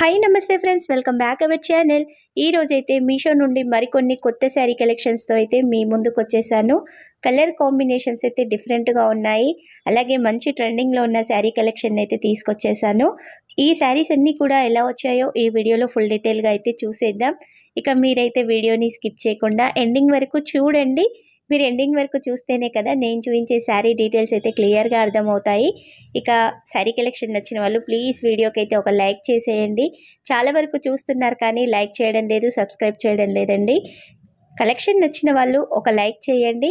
hi నమస్తే friends welcome back our channel ఈరోజైతే మీషో నుండి మరికొన్ని కొత్త శారీ కలెక్షన్స్తో అయితే మీ ముందుకు వచ్చేసాను కలర్ కాంబినేషన్స్ అయితే డిఫరెంట్గా ఉన్నాయి అలాగే మంచి ట్రెండింగ్లో ఉన్న శారీ కలెక్షన్ అయితే తీసుకొచ్చేసాను ఈ శారీస్ అన్నీ కూడా ఎలా వచ్చాయో ఈ వీడియోలో ఫుల్ డీటెయిల్గా అయితే చూసేద్దాం ఇక మీరైతే వీడియోని స్కిప్ చేయకుండా ఎండింగ్ వరకు చూడండి మీరు ఎండింగ్ వరకు చూస్తేనే కదా నేను చూపించే శారీ డీటెయిల్స్ అయితే క్లియర్గా అర్థమవుతాయి ఇక శారీ కలెక్షన్ నచ్చిన వాళ్ళు ప్లీజ్ వీడియోకి అయితే ఒక లైక్ చేసేయండి చాలా వరకు చూస్తున్నారు కానీ లైక్ చేయడం లేదు సబ్స్క్రైబ్ చేయడం లేదండి కలెక్షన్ నచ్చిన వాళ్ళు ఒక లైక్ చేయండి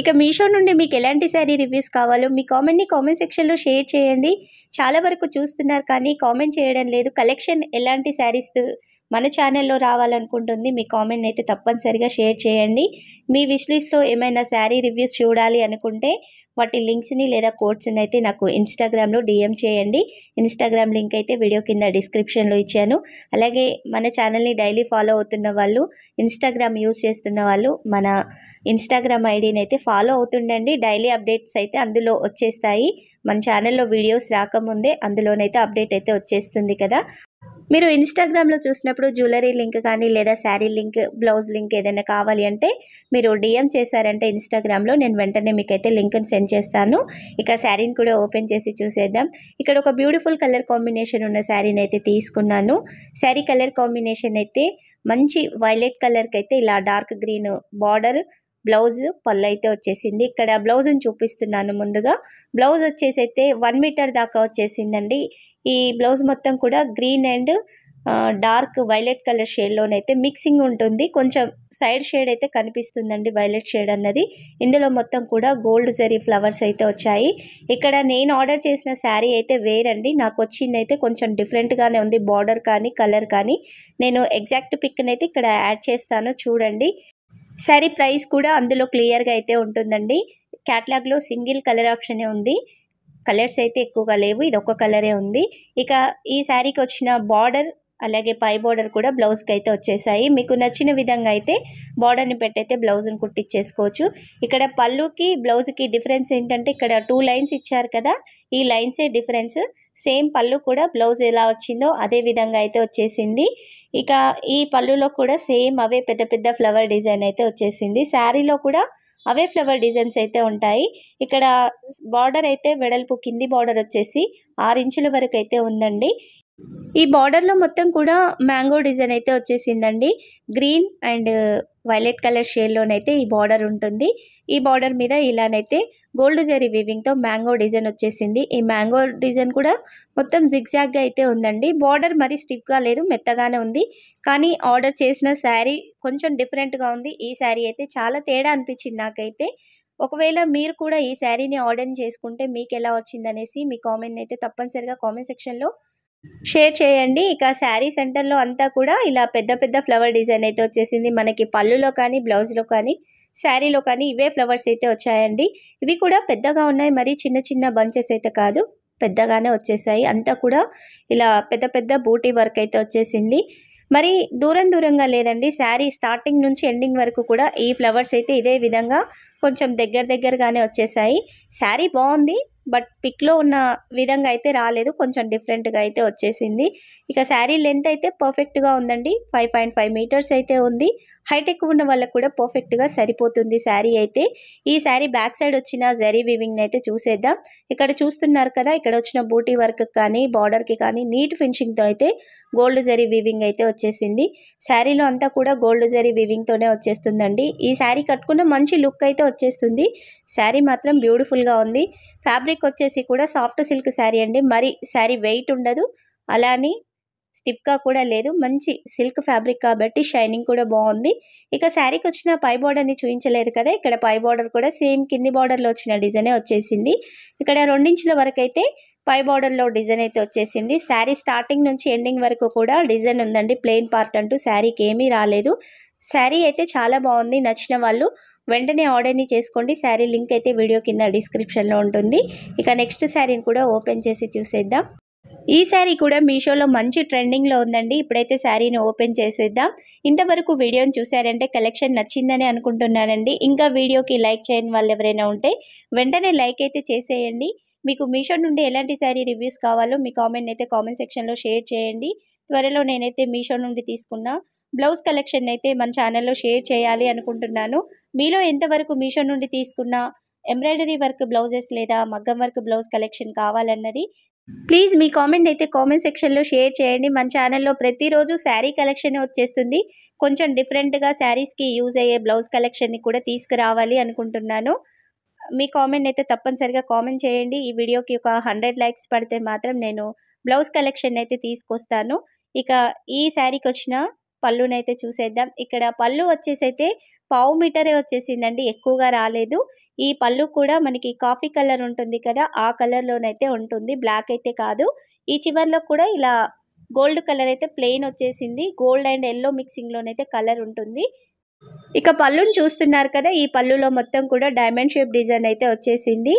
ఇక మీషో నుండి మీకు ఎలాంటి శారీ రివ్యూస్ కావాలో మీ కామెంట్ని కామెంట్ సెక్షన్లో షేర్ చేయండి చాలా వరకు చూస్తున్నారు కానీ కామెంట్ చేయడం లేదు కలెక్షన్ ఎలాంటి శారీస్ మన ఛానల్లో రావాలనుకుంటుంది మీ కామెంట్ అయితే తప్పనిసరిగా షేర్ చేయండి మీ విష్లిస్ట్లో ఏమైనా శారీ రివ్యూస్ చూడాలి అనుకుంటే వాటి లింక్స్ని లేదా కోడ్స్ని అయితే నాకు ఇన్స్టాగ్రామ్లో డిఎం చేయండి ఇన్స్టాగ్రామ్ లింక్ అయితే వీడియో కింద డిస్క్రిప్షన్లో ఇచ్చాను అలాగే మన ఛానల్ని డైలీ ఫాలో అవుతున్న వాళ్ళు ఇన్స్టాగ్రామ్ యూస్ చేస్తున్న వాళ్ళు మన ఇన్స్టాగ్రామ్ ఐడిని అయితే ఫాలో అవుతుండండి డైలీ అప్డేట్స్ అయితే అందులో వచ్చేస్తాయి మన ఛానల్లో వీడియోస్ రాకముందే అందులోనైతే అప్డేట్ అయితే వచ్చేస్తుంది కదా మీరు ఇన్స్టాగ్రామ్లో చూసినప్పుడు జ్యువెలరీ లింక్ కానీ లేదా శారీ లింక్ బ్లౌజ్ లింక్ ఏదైనా కావాలి అంటే మీరు డిఎం చేశారంటే ఇన్స్టాగ్రామ్లో నేను వెంటనే మీకైతే లింక్ని సెండ్ చేస్తాను ఇక శారీని కూడా ఓపెన్ చేసి చూసేద్దాం ఇక్కడ ఒక బ్యూటిఫుల్ కలర్ కాంబినేషన్ ఉన్న శారీని అయితే తీసుకున్నాను శారీ కలర్ కాంబినేషన్ అయితే మంచి వైలెట్ కలర్కి అయితే ఇలా డార్క్ గ్రీన్ బార్డర్ బ్లౌజ్ పళ్ళు అయితే వచ్చేసింది ఇక్కడ బ్లౌజ్ని చూపిస్తున్నాను ముందుగా బ్లౌజ్ వచ్చేసి అయితే వన్ మీటర్ దాకా వచ్చేసిందండి ఈ బ్లౌజ్ మొత్తం కూడా green and dark violet colour షేడ్లోనైతే మిక్సింగ్ ఉంటుంది కొంచెం సైడ్ షేడ్ అయితే కనిపిస్తుందండి వైలెట్ షేడ్ అన్నది ఇందులో మొత్తం కూడా గోల్డ్ జరీ ఫ్లవర్స్ అయితే వచ్చాయి ఇక్కడ నేను ఆర్డర్ చేసిన శారీ అయితే వేరండి నాకు వచ్చింది అయితే కొంచెం డిఫరెంట్గానే ఉంది బార్డర్ కానీ కలర్ కానీ నేను ఎగ్జాక్ట్ పిక్ని అయితే ఇక్కడ యాడ్ చేస్తాను చూడండి శారీ ప్రైస్ కూడా అందులో క్లియర్గా అయితే ఉంటుందండి క్యాట్లాగ్లో సింగిల్ కలర్ ఆప్షనే ఉంది కలర్స్ అయితే ఎక్కువగా లేవు ఇది ఒక్క కలరే ఉంది ఇక ఈ శారీకి వచ్చిన బార్డర్ అలాగే పై బార్డర్ కూడా బ్లౌజ్కి అయితే వచ్చేసాయి మీకు నచ్చిన విధంగా అయితే బార్డర్ని పెట్టయితే బ్లౌజ్ని కుట్టించేసుకోవచ్చు ఇక్కడ పళ్ళుకి బ్లౌజ్కి డిఫరెన్స్ ఏంటంటే ఇక్కడ టూ లైన్స్ ఇచ్చారు కదా ఈ లైన్సే డిఫరెన్స్ సేమ్ పళ్ళు కూడా బ్లౌజ్ ఎలా వచ్చిందో అదే విధంగా అయితే వచ్చేసింది ఇక ఈ పళ్ళులో కూడా సేమ్ అవే పెద్ద పెద్ద ఫ్లవర్ డిజైన్ అయితే వచ్చేసింది శారీలో కూడా అవే ఫ్లవర్ డిజైన్స్ అయితే ఉంటాయి ఇక్కడ బార్డర్ అయితే వెడల్పు కింది బార్డర్ వచ్చేసి ఆరు ఇంచుల వరకు అయితే ఉందండి ఈ బార్డర్లో మొత్తం కూడా మ్యాంగో డిజైన్ అయితే వచ్చేసిందండి గ్రీన్ అండ్ వైలెట్ కలర్ షేడ్లోనైతే ఈ బార్డర్ ఉంటుంది ఈ బార్డర్ మీద ఇలానైతే గోల్డ్ జరీ వివింగ్తో మ్యాంగో డిజైన్ వచ్చేసింది ఈ మ్యాంగో డిజైన్ కూడా మొత్తం జిగ్జాగ్గా అయితే ఉందండి బార్డర్ మరీ స్టిఫ్గా లేదు మెత్తగానే ఉంది కానీ ఆర్డర్ చేసిన శారీ కొంచెం డిఫరెంట్గా ఉంది ఈ శారీ అయితే చాలా తేడా అనిపించింది నాకైతే ఒకవేళ మీరు కూడా ఈ శారీని ఆర్డర్ చేసుకుంటే మీకు ఎలా వచ్చిందనేసి మీ కామెంట్ అయితే తప్పనిసరిగా కామెంట్ సెక్షన్లో షేర్ చేయండి ఇక శారీ సెంటర్లో అంతా కూడా ఇలా పెద్ద పెద్ద ఫ్లవర్ డిజైన్ అయితే వచ్చేసింది మనకి పళ్ళులో కానీ బ్లౌజ్లో కానీ శారీలో కానీ ఇవే ఫ్లవర్స్ అయితే వచ్చాయండి ఇవి కూడా పెద్దగా ఉన్నాయి మరి చిన్న చిన్న బంచెస్ అయితే కాదు పెద్దగానే వచ్చేసాయి అంతా కూడా ఇలా పెద్ద పెద్ద బూటీ వర్క్ అయితే వచ్చేసింది మరి దూరం దూరంగా లేదండి శారీ స్టార్టింగ్ నుంచి ఎండింగ్ వరకు కూడా ఈ ఫ్లవర్స్ అయితే ఇదే విధంగా కొంచెం దగ్గర దగ్గరగానే వచ్చేసాయి శారీ బాగుంది బట్ పిక్లో ఉన్న విధంగా అయితే రాలేదు కొంచెం డిఫరెంట్గా అయితే వచ్చేసింది ఇక శారీ లెంత్ అయితే పర్ఫెక్ట్గా ఉందండి ఫైవ్ పాయింట్ ఫైవ్ మీటర్స్ అయితే ఉంది హైటెక్ ఉన్న వాళ్ళకు కూడా పర్ఫెక్ట్గా సరిపోతుంది శారీ అయితే ఈ శారీ బ్యాక్ సైడ్ వచ్చిన జరీ వివింగ్ని అయితే చూసేద్దాం ఇక్కడ చూస్తున్నారు కదా ఇక్కడ వచ్చిన బూటీ వర్క్ కానీ బార్డర్కి కానీ నీట్ ఫినిషింగ్తో అయితే గోల్డ్ జరీ వివింగ్ అయితే వచ్చేసింది శారీలో అంతా కూడా గోల్డ్ జరీ వివింగ్తోనే వచ్చేస్తుందండి ఈ శారీ కట్టుకున్న మంచి లుక్ అయితే వచ్చేస్తుంది శారీ మాత్రం బ్యూటిఫుల్గా ఉంది ఫ్యాబ్రిక్ వచ్చేసి కూడా సాఫ్ట్ సిల్క్ శారీ అండి మరి శారీ వెయిట్ ఉండదు అలానే స్టిఫ్గా కూడా లేదు మంచి సిల్క్ ఫ్యాబ్రిక్ కాబట్టి షైనింగ్ కూడా బాగుంది ఇక శారీకి వచ్చిన పై బార్డర్ని చూపించలేదు కదా ఇక్కడ పై బార్డర్ కూడా సేమ్ కింది బార్డర్లో వచ్చిన డిజైనే వచ్చేసింది ఇక్కడ రెండించుల వరకు అయితే పై బార్డర్లో డిజైన్ అయితే వచ్చేసింది శారీ స్టార్టింగ్ నుంచి ఎండింగ్ వరకు కూడా డిజైన్ ఉందండి ప్లెయిన్ పార్ట్ అంటూ శారీకి ఏమీ రాలేదు శారీ అయితే చాలా బాగుంది నచ్చిన వాళ్ళు వెంటనే ఆర్డర్ని చేసుకోండి శారీ లింక్ అయితే వీడియో కింద డిస్క్రిప్షన్లో ఉంటుంది ఇక నెక్స్ట్ శారీని కూడా ఓపెన్ చేసి చూసేద్దాం ఈ శారీ కూడా మీషోలో మంచి ట్రెండింగ్లో ఉందండి ఇప్పుడైతే శారీని ఓపెన్ చేసేద్దాం ఇంతవరకు వీడియోని చూసారంటే కలెక్షన్ నచ్చిందని అనుకుంటున్నానండి ఇంకా వీడియోకి లైక్ చేయని వాళ్ళు ఎవరైనా ఉంటే వెంటనే లైక్ అయితే చేసేయండి మీకు మీషో నుండి ఎలాంటి శారీ రివ్యూస్ కావాలో మీ కామెంట్ అయితే కామెంట్ సెక్షన్లో షేర్ చేయండి త్వరలో నేనైతే మీషో నుండి తీసుకున్న బ్లౌజ్ కలెక్షన్ అయితే మన ఛానల్లో షేర్ చేయాలి అనుకుంటున్నాను మీలో ఎంతవరకు మీషో నుండి తీసుకున్న ఎంబ్రాయిడరీ వర్క్ బ్లౌజెస్ లేదా మగ్గం వర్క్ బ్లౌజ్ కలెక్షన్ కావాలన్నది ప్లీజ్ మీ కామెంట్ అయితే కామెంట్ సెక్షన్లో షేర్ చేయండి మన ఛానల్లో ప్రతిరోజు శారీ కలెక్షన్ వచ్చేస్తుంది కొంచెం డిఫరెంట్గా శారీస్కి యూజ్ అయ్యే బ్లౌజ్ కలెక్షన్ని కూడా తీసుకురావాలి అనుకుంటున్నాను మీ కామెంట్ అయితే తప్పనిసరిగా కామెంట్ చేయండి ఈ వీడియోకి ఒక హండ్రెడ్ లైక్స్ పడితే మాత్రం నేను బ్లౌజ్ కలెక్షన్ అయితే తీసుకొస్తాను ఇక ఈ శారీకి వచ్చిన పళ్ళునైతే చూసేద్దాం ఇక్కడ పళ్ళు వచ్చేసైతే పావు మీటరే వచ్చేసిందండి ఎక్కువగా రాలేదు ఈ పళ్ళు కూడా మనకి కాఫీ కలర్ ఉంటుంది కదా ఆ కలర్లోనైతే ఉంటుంది బ్లాక్ అయితే కాదు ఈ చివరిలో కూడా ఇలా గోల్డ్ కలర్ అయితే ప్లెయిన్ వచ్చేసింది గోల్డ్ అండ్ ఎల్లో మిక్సింగ్లోనైతే కలర్ ఉంటుంది ఇక పళ్ళును చూస్తున్నారు కదా ఈ పళ్ళులో మొత్తం కూడా డైమండ్ షేప్ డిజైన్ అయితే వచ్చేసింది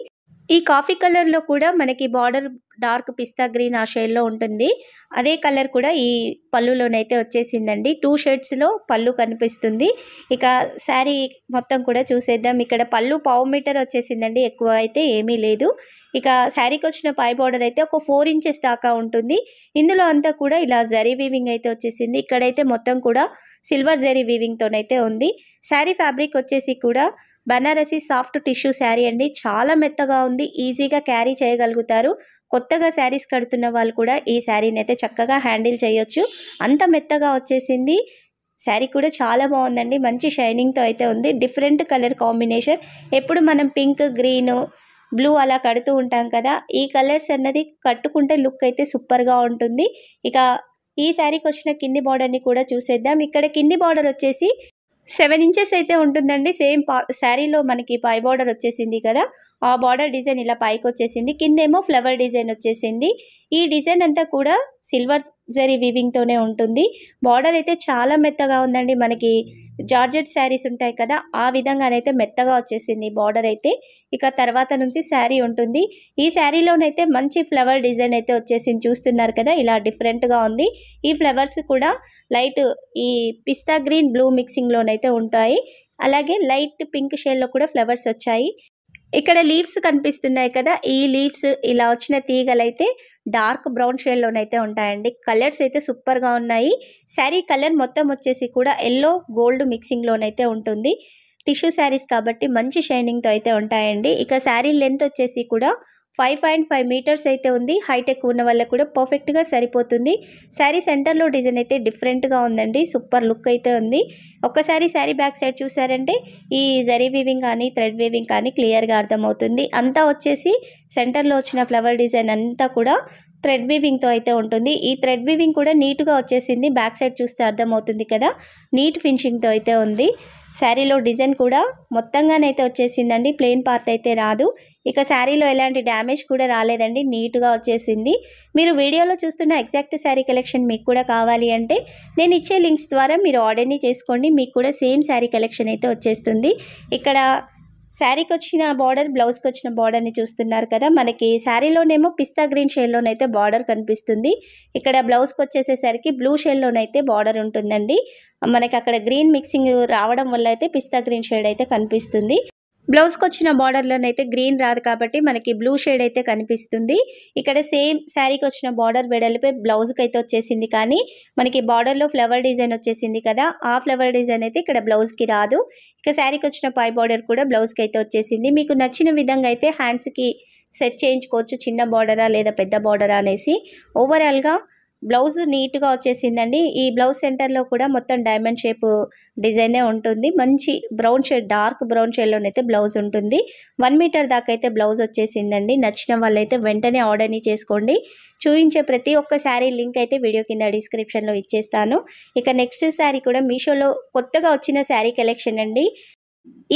ఈ కాఫీ కలర్లో కూడా మనకి బార్డర్ డార్క్ పిస్తా గ్రీన్ ఆ షేడ్లో ఉంటుంది అదే కలర్ కూడా ఈ పళ్ళులోనైతే వచ్చేసిందండి టూ షేడ్స్లో పళ్ళు కనిపిస్తుంది ఇక శారీ మొత్తం కూడా చూసేద్దాం ఇక్కడ పళ్ళు పావు మీటర్ వచ్చేసిందండి ఎక్కువ అయితే ఏమీ లేదు ఇక శారీకి వచ్చిన పై బార్డర్ అయితే ఒక ఫోర్ ఇంచెస్ దాకా ఉంటుంది ఇందులో అంతా కూడా ఇలా జరీ వీవింగ్ అయితే వచ్చేసింది ఇక్కడైతే మొత్తం కూడా సిల్వర్ జరీ వీవింగ్తోనైతే ఉంది శారీ ఫ్యాబ్రిక్ వచ్చేసి కూడా బనారసి సాఫ్ట్ టిష్యూ శారీ అండి చాలా మెత్తగా ఉంది ఈజీగా క్యారీ చేయగలుగుతారు కొత్తగా శారీస్ కడుతున్న వాళ్ళు కూడా ఈ శారీని అయితే చక్కగా హ్యాండిల్ చేయొచ్చు అంత మెత్తగా వచ్చేసింది శారీ కూడా చాలా బాగుందండి మంచి షైనింగ్తో అయితే ఉంది డిఫరెంట్ కలర్ కాంబినేషన్ ఎప్పుడు మనం పింక్ గ్రీన్ బ్లూ అలా కడుతూ ఉంటాం కదా ఈ కలర్స్ అన్నది కట్టుకుంటే లుక్ అయితే సూపర్గా ఉంటుంది ఇక ఈ శారీకి వచ్చిన కింది బార్డర్ని కూడా చూసేద్దాం ఇక్కడ కింది బార్డర్ వచ్చేసి సెవెన్ ఇంచెస్ అయితే ఉంటుందండి సేమ్ పా శారీలో మనకి పై బార్డర్ వచ్చేసింది కదా ఆ బార్డర్ డిజైన్ ఇలా పైకి వచ్చేసింది కిందేమో ఫ్లవర్ డిజైన్ వచ్చేసింది ఈ డిజైన్ అంతా కూడా సిల్వర్ జరీ వివింగ్తోనే ఉంటుంది బార్డర్ అయితే చాలా మెత్తగా ఉందండి మనకి జార్జెట్ శారీస్ ఉంటాయి కదా ఆ విధంగానైతే మెత్తగా వచ్చేసింది బార్డర్ అయితే ఇక తర్వాత నుంచి శారీ ఉంటుంది ఈ శారీలోనైతే మంచి ఫ్లవర్ డిజైన్ అయితే వచ్చేసింది చూస్తున్నారు కదా ఇలా డిఫరెంట్గా ఉంది ఈ ఫ్లవర్స్ కూడా లైట్ ఈ పిస్తా గ్రీన్ బ్లూ మిక్సింగ్లోనైతే ఉంటాయి అలాగే లైట్ పింక్ షేడ్లో కూడా ఫ్లవర్స్ వచ్చాయి ఇక్కడ లీవ్స్ కనిపిస్తున్నాయి కదా ఈ లీవ్స్ ఇలా వచ్చిన తీగలైతే డార్క్ బ్రౌన్ షేడ్లోనైతే ఉంటాయండి కలర్స్ అయితే సూపర్గా ఉన్నాయి శారీ కలర్ మొత్తం వచ్చేసి కూడా ఎల్లో గోల్డ్ మిక్సింగ్లోనైతే ఉంటుంది టిష్యూ శారీస్ కాబట్టి మంచి షైనింగ్తో అయితే ఉంటాయండి ఇక శారీ లెంత్ వచ్చేసి కూడా ఫైవ్ పాయింట్ ఫైవ్ మీటర్స్ అయితే ఉంది హైటెక్ ఉన్న వల్ల కూడా పర్ఫెక్ట్గా సరిపోతుంది శారీ సెంటర్లో డిజైన్ అయితే డిఫరెంట్గా ఉందండి సూపర్ లుక్ అయితే ఉంది ఒక్కసారి శారీ బ్యాక్ సైడ్ చూసారంటే ఈ జరీ వీవింగ్ కానీ థ్రెడ్ వీవింగ్ కానీ క్లియర్గా అర్థమవుతుంది అంతా వచ్చేసి సెంటర్లో వచ్చిన ఫ్లవర్ డిజైన్ అంతా కూడా థ్రెడ్ వీవింగ్తో అయితే ఉంటుంది ఈ థ్రెడ్ వీవింగ్ కూడా నీట్గా వచ్చేసింది బ్యాక్ సైడ్ చూస్తే అర్థమవుతుంది కదా నీట్ ఫినిషింగ్తో అయితే ఉంది శారీలో డిజైన్ కూడా మొత్తంగానైతే వచ్చేసిందండి ప్లెయిన్ పార్ట్ అయితే రాదు ఇక శారీలో ఎలాంటి డ్యామేజ్ కూడా రాలేదండి నీట్గా వచ్చేసింది మీరు వీడియోలో చూస్తున్న ఎగ్జాక్ట్ శారీ కలెక్షన్ మీకు కూడా కావాలి అంటే నేను ఇచ్చే లింక్స్ ద్వారా మీరు ఆర్డర్ని చేసుకోండి మీకు కూడా సేమ్ శారీ కలెక్షన్ అయితే వచ్చేస్తుంది ఇక్కడ శారీకి వచ్చిన బార్డర్ బ్లౌజ్కి వచ్చిన బార్డర్ని చూస్తున్నారు కదా మనకి శారీలోనేమో పిస్తా గ్రీన్ షేడ్లోనైతే బార్డర్ కనిపిస్తుంది ఇక్కడ బ్లౌజ్కి వచ్చేసేసరికి బ్లూ షేడ్లోనైతే బార్డర్ ఉంటుందండి మనకి అక్కడ గ్రీన్ మిక్సింగ్ రావడం వల్ల అయితే పిస్తా గ్రీన్ షేడ్ అయితే కనిపిస్తుంది బ్లౌజ్కి వచ్చిన బార్డర్లోనైతే గ్రీన్ రాదు కాబట్టి మనకి బ్లూ షేడ్ అయితే కనిపిస్తుంది ఇక్కడ సేమ్ శారీకి వచ్చిన బార్డర్ వెడల్పై బ్లౌజ్కి అయితే వచ్చేసింది కానీ మనకి బార్డర్లో ఫ్లవర్ డిజైన్ వచ్చేసింది కదా ఆ ఫ్లవర్ డిజైన్ అయితే ఇక్కడ బ్లౌజ్కి రాదు ఇక శారీకి వచ్చిన పై బార్డర్ కూడా బ్లౌజ్కి అయితే వచ్చేసింది మీకు నచ్చిన విధంగా అయితే హ్యాండ్స్కి సెట్ చేయించుకోవచ్చు చిన్న బార్డరా లేదా పెద్ద బార్డరా అనేసి ఓవరాల్గా బ్లౌజ్ నీట్గా వచ్చేసిందండి ఈ బ్లౌజ్ సెంటర్లో కూడా మొత్తం డైమండ్ షేప్ డిజైనే ఉంటుంది మంచి బ్రౌన్ షేడ్ డార్క్ బ్రౌన్ షేడ్లోనైతే బ్లౌజ్ ఉంటుంది వన్ మీటర్ దాకా అయితే బ్లౌజ్ వచ్చేసిందండి నచ్చిన వాళ్ళైతే వెంటనే ఆర్డర్ని చేసుకోండి చూపించే ప్రతి ఒక్క శారీ లింక్ అయితే వీడియో కింద డిస్క్రిప్షన్లో ఇచ్చేస్తాను ఇక నెక్స్ట్ శారీ కూడా మీషోలో కొత్తగా వచ్చిన శారీ కలెక్షన్ అండి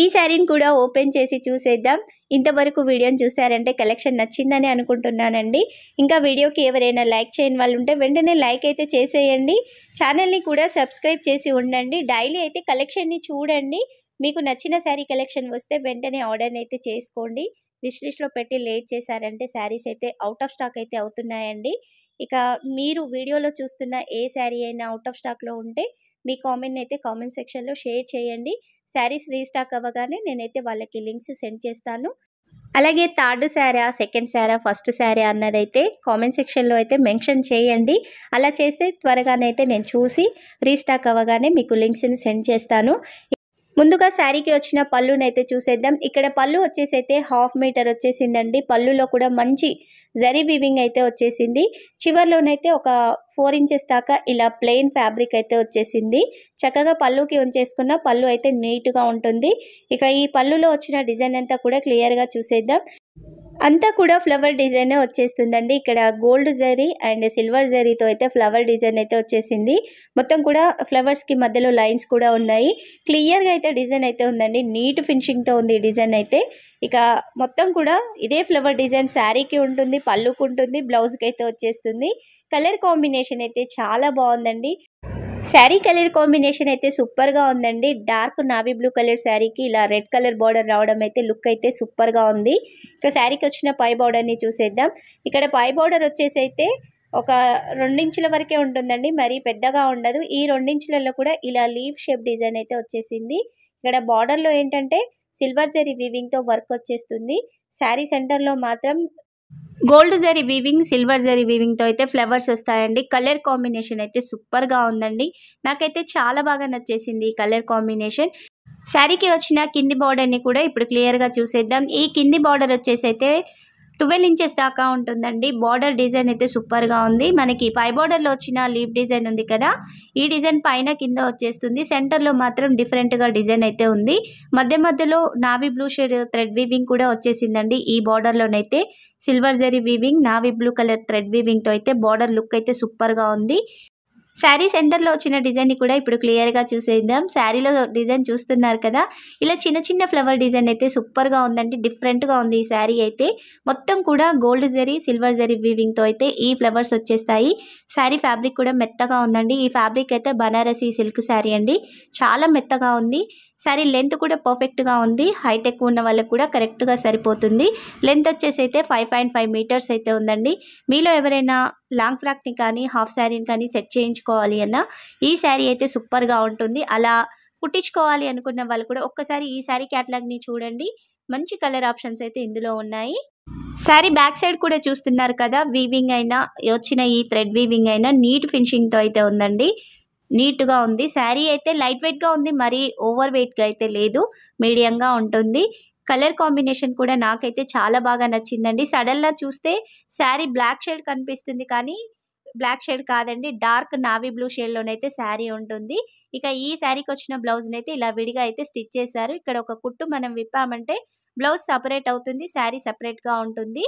ఈ శారీని కూడా ఓపెన్ చేసి చూసేద్దాం ఇంతవరకు వీడియోని చూసారంటే కలెక్షన్ నచ్చిందని అనుకుంటున్నానండి ఇంకా వీడియోకి ఎవరైనా లైక్ చేయని వాళ్ళు ఉంటే వెంటనే లైక్ అయితే చేసేయండి ఛానల్ని కూడా సబ్స్క్రైబ్ చేసి ఉండండి డైలీ అయితే కలెక్షన్ని చూడండి మీకు నచ్చిన శారీ కలెక్షన్ వస్తే వెంటనే ఆర్డర్ని అయితే చేసుకోండి విష్లిస్ట్లో పెట్టి లేట్ చేశారంటే శారీస్ అయితే అవుట్ ఆఫ్ స్టాక్ అయితే అవుతున్నాయండి ఇక మీరు వీడియోలో చూస్తున్న ఏ శారీ అయినా అవుట్ ఆఫ్ స్టాక్లో ఉంటే మీ కామెంట్ని అయితే కామెంట్ సెక్షన్లో షేర్ చేయండి శారీస్ రీస్టాక్ అవ్వగానే నేనైతే వాళ్ళకి లింక్స్ సెండ్ చేస్తాను అలాగే third sari second sari first sari అన్నదైతే కామెంట్ సెక్షన్లో అయితే మెన్షన్ చేయండి అలా చేస్తే త్వరగానైతే నేను చూసి రీస్టాక్ అవ్వగానే మీకు లింక్స్ని సెండ్ చేస్తాను ముందుగా శారీకి వచ్చిన పళ్ళునైతే చూసేద్దాం ఇక్కడ పళ్ళు వచ్చేసి అయితే హాఫ్ మీటర్ వచ్చేసిందండి పళ్ళులో కూడా మంచి జరీ వివింగ్ అయితే వచ్చేసింది చివరిలోనైతే ఒక ఫోర్ ఇంచెస్ దాకా ఇలా ప్లెయిన్ ఫ్యాబ్రిక్ అయితే వచ్చేసింది చక్కగా పళ్ళుకి ఉంచేసుకున్న పళ్ళు అయితే నీట్గా ఉంటుంది ఇక ఈ పళ్ళులో వచ్చిన డిజైన్ అంతా కూడా క్లియర్గా చూసేద్దాం అంతా కూడా ఫ్లవర్ డిజైనే వచ్చేస్తుందండి ఇక్కడ గోల్డ్ జరీ అండ్ సిల్వర్ జరీతో అయితే ఫ్లవర్ డిజైన్ అయితే వచ్చేసింది మొత్తం కూడా ఫ్లవర్స్కి మధ్యలో లైన్స్ కూడా ఉన్నాయి క్లియర్గా అయితే డిజైన్ అయితే ఉందండి నీట్ ఫినిషింగ్తో ఉంది డిజైన్ అయితే ఇక మొత్తం కూడా ఇదే ఫ్లవర్ డిజైన్ శారీకి ఉంటుంది పళ్ళుకు ఉంటుంది బ్లౌజ్కి అయితే వచ్చేస్తుంది కలర్ కాంబినేషన్ అయితే చాలా బాగుందండి శారీ కలర్ కాంబినేషన్ అయితే సూపర్గా ఉందండి డార్క్ నావీ బ్లూ కలర్ శారీకి ఇలా రెడ్ కలర్ బార్డర్ రావడం అయితే లుక్ అయితే సూపర్గా ఉంది ఇక శారీకి వచ్చిన పై బార్డర్ని చూసేద్దాం ఇక్కడ పై బార్డర్ వచ్చేసి అయితే ఒక రెండించుల వరకే ఉంటుందండి మరీ పెద్దగా ఉండదు ఈ రెండించులలో కూడా ఇలా లీఫ్ షేప్ డిజైన్ అయితే వచ్చేసింది ఇక్కడ బార్డర్లో ఏంటంటే సిల్వర్ జరీ వివింగ్తో వర్క్ వచ్చేస్తుంది శారీ సెంటర్లో మాత్రం గోల్డ్ జరీ వీవింగ్ సిల్వర్ జరీ వీవింగ్తో అయితే ఫ్లవర్స్ వస్తాయండి కలర్ కాంబినేషన్ అయితే సూపర్గా ఉందండి నాకైతే చాలా బాగా నచ్చేసింది ఈ కలర్ కాంబినేషన్ శారీకి వచ్చిన కింది బార్డర్ని కూడా ఇప్పుడు క్లియర్గా చూసేద్దాం ఈ కింది బార్డర్ వచ్చేసి అయితే ట్వెల్వ్ ఇంచెస్ దాకా ఉంటుందండి బార్డర్ డిజైన్ అయితే సూపర్గా ఉంది మనకి పై బార్డర్లో వచ్చిన లీఫ్ డిజైన్ ఉంది కదా ఈ డిజైన్ పైన కింద వచ్చేస్తుంది సెంటర్లో మాత్రం డిఫరెంట్గా డిజైన్ అయితే ఉంది మధ్య మధ్యలో navy blue shade thread weaving కూడా వచ్చేసిందండి ఈ బార్డర్లోనైతే సిల్వర్ జరీ weaving navy blue colour thread వీవింగ్తో అయితే బార్డర్ లుక్ అయితే సూపర్గా ఉంది శారీ సెంటర్లో వచ్చిన డిజైన్ని కూడా ఇప్పుడు క్లియర్గా చూసేద్దాం శారీలో డిజైన్ చూస్తున్నారు కదా ఇలా చిన్న చిన్న ఫ్లవర్ డిజైన్ అయితే సూపర్గా ఉందండి డిఫరెంట్గా ఉంది ఈ శారీ అయితే మొత్తం కూడా గోల్డ్ జరీ సిల్వర్ జరీ వీవింగ్తో అయితే ఈ ఫ్లవర్స్ వచ్చేస్తాయి శారీ ఫ్యాబ్రిక్ కూడా మెత్తగా ఉందండి ఈ ఫ్యాబ్రిక్ అయితే బనారసీ సిల్క్ శారీ అండి చాలా మెత్తగా ఉంది శారీ లెంత్ కూడా పర్ఫెక్ట్గా ఉంది హైటెక్ ఉన్న వాళ్ళకు కూడా కరెక్ట్గా సరిపోతుంది లెంత్ వచ్చేసి అయితే ఫైవ్ పాయింట్ ఫైవ్ మీటర్స్ అయితే ఉందండి మీలో ఎవరైనా లాంగ్ ఫ్రాక్ని కానీ హాఫ్ శారీని కానీ సెట్ చేయించుకోవాలి అన్న ఈ శారీ అయితే సూపర్గా ఉంటుంది అలా కుట్టించుకోవాలి అనుకున్న వాళ్ళు కూడా ఒక్కసారి ఈ శారీ క్యాటలాగ్ని చూడండి మంచి కలర్ ఆప్షన్స్ అయితే ఇందులో ఉన్నాయి శారీ బ్యాక్ సైడ్ కూడా చూస్తున్నారు కదా వీవింగ్ అయినా వచ్చిన ఈ థ్రెడ్ వీవింగ్ అయినా నీట్ ఫినిషింగ్తో అయితే ఉందండి నీట్గా ఉంది శారీ అయితే లైట్ వెయిట్గా ఉంది మరీ ఓవర్ వెయిట్గా అయితే లేదు మీడియంగా ఉంటుంది కలర్ కాంబినేషన్ కూడా నాకైతే చాలా బాగా నచ్చిందండి లా చూస్తే శారీ బ్లాక్ షేడ్ కనిపిస్తుంది కానీ బ్లాక్ షేడ్ కాదండి డార్క్ నావీ బ్లూ షేడ్లోనైతే శారీ ఉంటుంది ఇక ఈ శారీకి వచ్చిన బ్లౌజ్ అయితే ఇలా విడిగా అయితే స్టిచ్ చేశారు ఇక్కడ ఒక కుట్టు మనం విప్పామంటే బ్లౌజ్ సపరేట్ అవుతుంది శారీ సపరేట్గా ఉంటుంది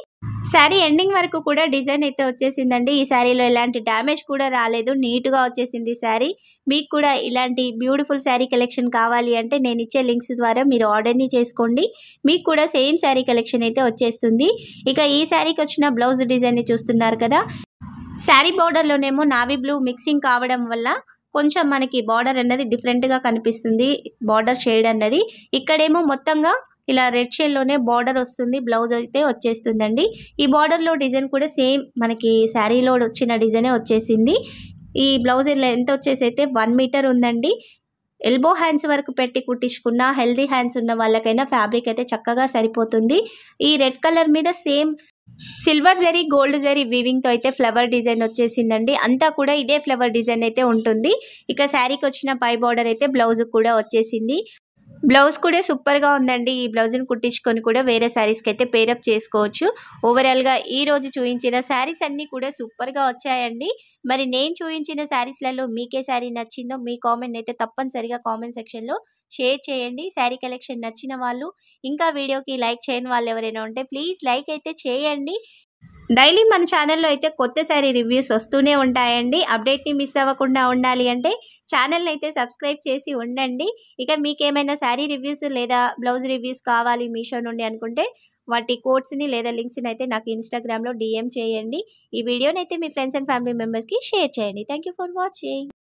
శారీ ఎండింగ్ వరకు కూడా డిజైన్ అయితే వచ్చేసిందండి ఈ శారీలో ఎలాంటి డ్యామేజ్ కూడా రాలేదు నీట్గా వచ్చేసింది శారీ మీకు కూడా ఇలాంటి బ్యూటిఫుల్ శారీ కలెక్షన్ కావాలి అంటే నేను ఇచ్చే లింక్స్ ద్వారా మీరు ఆర్డర్ని చేసుకోండి మీకు కూడా సేమ్ శారీ కలెక్షన్ అయితే వచ్చేస్తుంది ఇక ఈ శారీకి వచ్చిన బ్లౌజ్ డిజైన్ని చూస్తున్నారు కదా శారీ బార్డర్లోనేమో నావీ బ్లూ మిక్సింగ్ కావడం వల్ల కొంచెం మనకి బార్డర్ అన్నది డిఫరెంట్గా కనిపిస్తుంది బార్డర్ షేడ్ అన్నది ఇక్కడేమో మొత్తంగా ఇలా రెడ్ షేడ్లోనే బార్డర్ వస్తుంది బ్లౌజ్ అయితే వచ్చేస్తుందండి ఈ బార్డర్లో డిజైన్ కూడా సేమ్ మనకి శారీలో వచ్చిన డిజైనే వచ్చేసింది ఈ బ్లౌజ్ ఎంత వచ్చేసి అయితే వన్ మీటర్ ఉందండి ఎల్బో హ్యాండ్స్ వరకు పెట్టి కుట్టించుకున్న హెల్దీ హ్యాండ్స్ ఉన్న వాళ్ళకైనా ఫ్యాబ్రిక్ అయితే చక్కగా సరిపోతుంది ఈ రెడ్ కలర్ మీద సేమ్ సిల్వర్ జరీ గోల్డ్ జరీ వీవింగ్తో అయితే ఫ్లవర్ డిజైన్ వచ్చేసిందండి అంతా కూడా ఇదే ఫ్లవర్ డిజైన్ అయితే ఉంటుంది ఇక శారీకి వచ్చిన పై బార్డర్ అయితే బ్లౌజ్ కూడా వచ్చేసింది బ్లౌజ్ కూడా సూపర్గా ఉందండి ఈ బ్లౌజ్ని కుట్టించుకొని కూడా వేరే శారీస్కి అయితే పేరప్ చేసుకోవచ్చు ఓవరాల్గా ఈ రోజు చూపించిన శారీస్ అన్నీ కూడా సూపర్గా వచ్చాయండి మరి నేను చూపించిన శారీస్లలో మీకే శారీ నచ్చిందో మీ కామెంట్ అయితే తప్పనిసరిగా కామెంట్ సెక్షన్లో షేర్ చేయండి శారీ కలెక్షన్ నచ్చిన వాళ్ళు ఇంకా వీడియోకి లైక్ చేయని వాళ్ళు ఎవరైనా ఉంటే ప్లీజ్ లైక్ అయితే చేయండి డైలీ మన ఛానల్లో అయితే కొత్త శారీ రివ్యూస్ వస్తూనే ఉంటాయండి అప్డేట్ని మిస్ అవ్వకుండా ఉండాలి అంటే ఛానల్ని అయితే సబ్స్క్రైబ్ చేసి ఉండండి ఇక మీకేమైనా శారీ రివ్యూస్ లేదా బ్లౌజ్ రివ్యూస్ కావాలి మీషో నుండి అనుకుంటే వాటి కోడ్స్ని లేదా లింక్స్ని అయితే నాకు ఇన్స్టాగ్రామ్లో డిఎం చేయండి ఈ వీడియోని అయితే మీ ఫ్రెండ్స్ అండ్ ఫ్యామిలీ మెంబర్స్కి షేర్ చేయండి థ్యాంక్ ఫర్ వాచింగ్